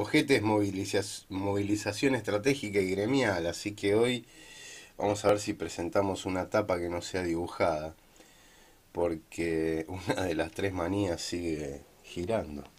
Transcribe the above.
Ojetes movilización, movilización estratégica y gremial, así que hoy vamos a ver si presentamos una tapa que no sea dibujada, porque una de las tres manías sigue girando.